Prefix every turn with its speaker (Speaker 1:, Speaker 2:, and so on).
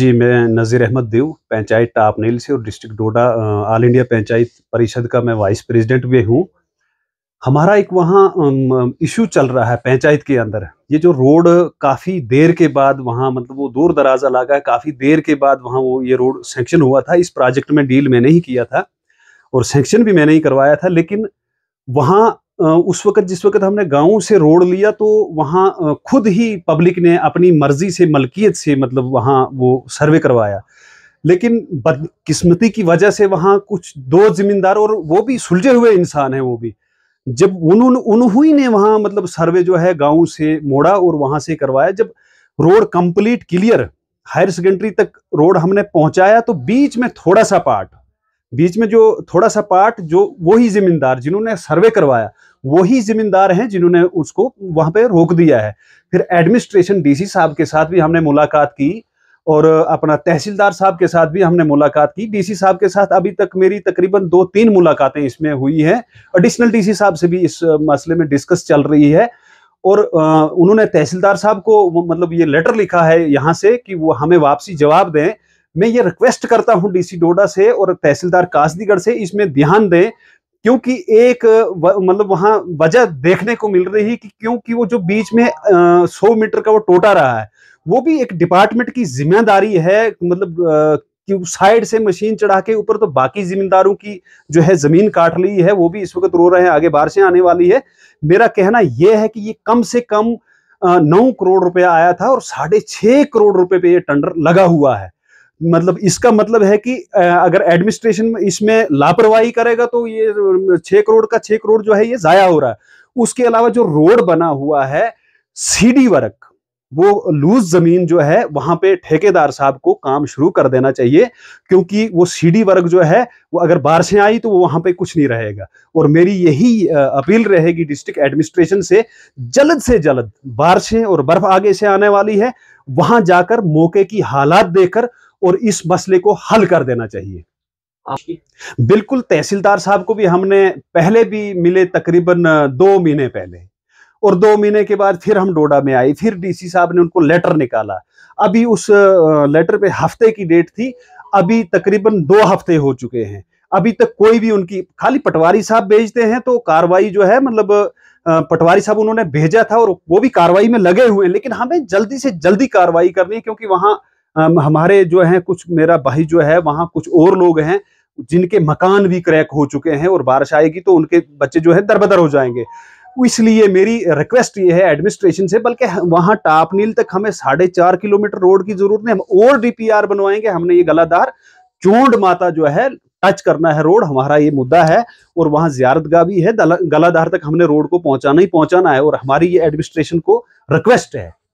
Speaker 1: जी मैं नज़ीर अहमद देव पंचायत टाप नील से और district Doda all India panchayat Parishad का मैं वाइस प्रेसिडेंट भी हूँ हमारा एक वहाँ इशू चल रहा है पंचायत के अंदर ये जो रोड काफ़ी देर के बाद वहाँ मतलब वो दूर दराज इलाका है काफ़ी देर के बाद वहाँ वो ये रोड सेंक्शन हुआ था इस प्रोजेक्ट में डील मैंने ही किया था और सेंक्शन भी मैंने ही करवाया था लेकिन वहाँ उस वक़्त जिस वक़्त हमने गाँव से रोड लिया तो वहाँ खुद ही पब्लिक ने अपनी मर्ज़ी से मलकियत से मतलब वहाँ वो सर्वे करवाया लेकिन बदकिस्मती की वजह से वहाँ कुछ दो ज़मींदार और वो भी सुलझे हुए इंसान हैं वो भी जब उन्होंने उन्होंने ने वहाँ मतलब सर्वे जो है गाँव से मोड़ा और वहाँ से करवाया जब road complete clear higher secondary तक रोड हमने पहुँचाया तो बीच में थोड़ा सा पार्ट बीच में जो थोड़ा सा पार्ट जो वही ज़मींदार जिन्होंने सर्वे करवाया वही जिम्मेदार हैं जिन्होंने उसको वहां पे रोक दिया है फिर एडमिनिस्ट्रेशन डीसी साहब के साथ भी हमने मुलाकात की और अपना तहसीलदार साहब के साथ भी हमने मुलाकात की डीसी साहब के साथ अभी तक मेरी तकरीबन दो तीन मुलाकातें इसमें हुई हैं एडिशनल डीसी साहब से भी इस मसले में डिस्कस चल रही है और उन्होंने तहसीलदार साहब को मतलब ये लेटर लिखा है यहाँ से कि वो हमें वापसी जवाब दें मैं ये रिक्वेस्ट करता हूँ डीसी डोडा से और तहसीलदार कासदीगढ़ से इसमें ध्यान दें क्योंकि एक मतलब वहां वजह देखने को मिल रही है कि क्योंकि वो जो बीच में सौ मीटर का वो टोटा रहा है वो भी एक डिपार्टमेंट की जिम्मेदारी है मतलब कि साइड से मशीन चढ़ा के ऊपर तो बाकी जिम्मेदारों की जो है जमीन काट ली है वो भी इस वक्त रो रहे हैं आगे बारिशें आने वाली है मेरा कहना यह है कि ये कम से कम नौ करोड़ रुपया आया था और साढ़े छह करोड़ रुपए पे ये टेंडर लगा हुआ है मतलब इसका मतलब है कि अगर एडमिनिस्ट्रेशन इसमें लापरवाही करेगा तो ये छह करोड़ का छह करोड़ जो है ये जाया हो रहा है उसके अलावा जो रोड बना हुआ है सीडी वर्क वो लूज जमीन जो है वहां पे ठेकेदार साहब को काम शुरू कर देना चाहिए क्योंकि वो सीडी वर्क जो है वो अगर बारिशें आई तो वो वहां पे कुछ नहीं रहेगा और मेरी यही अपील रहेगी डिस्ट्रिक्ट एडमिनिस्ट्रेशन से जल्द से जल्द बारिशें और बर्फ आगे से आने वाली है वहां जाकर मौके की हालात देकर और इस मसले को हल कर देना चाहिए बिल्कुल तहसीलदार साहब को भी हमने पहले भी मिले तकरीबन दो महीने पहले और दो महीने के बाद फिर हम डोडा में आए फिर डीसी साहब ने उनको लेटर निकाला अभी उस लेटर पे हफ्ते की डेट थी अभी तकरीबन दो हफ्ते हो चुके हैं अभी तक कोई भी उनकी खाली पटवारी साहब भेजते हैं तो कार्रवाई जो है मतलब पटवारी साहब उन्होंने भेजा था और वो भी कार्रवाई में लगे हुए हैं लेकिन हमें जल्दी से जल्दी कार्रवाई करनी है क्योंकि वहां हमारे जो है कुछ मेरा भाई जो है वहाँ कुछ और लोग हैं जिनके मकान भी क्रैक हो चुके हैं और बारिश आएगी तो उनके बच्चे जो है दरबदर हो जाएंगे तो इसलिए मेरी रिक्वेस्ट ये है एडमिनिस्ट्रेशन से बल्कि वहाँ टापनील तक हमें साढ़े चार किलोमीटर रोड की जरूरत नहीं हम और डीपीआर बनवाएंगे हमने ये गलादार चूंड माता जो है टच करना है रोड हमारा ये मुद्दा है और वहाँ जियारतगा भी है गलाधार तक हमने रोड को पहुंचाना ही पहुंचाना है और हमारी ये एडमिनिस्ट्रेशन को रिक्वेस्ट है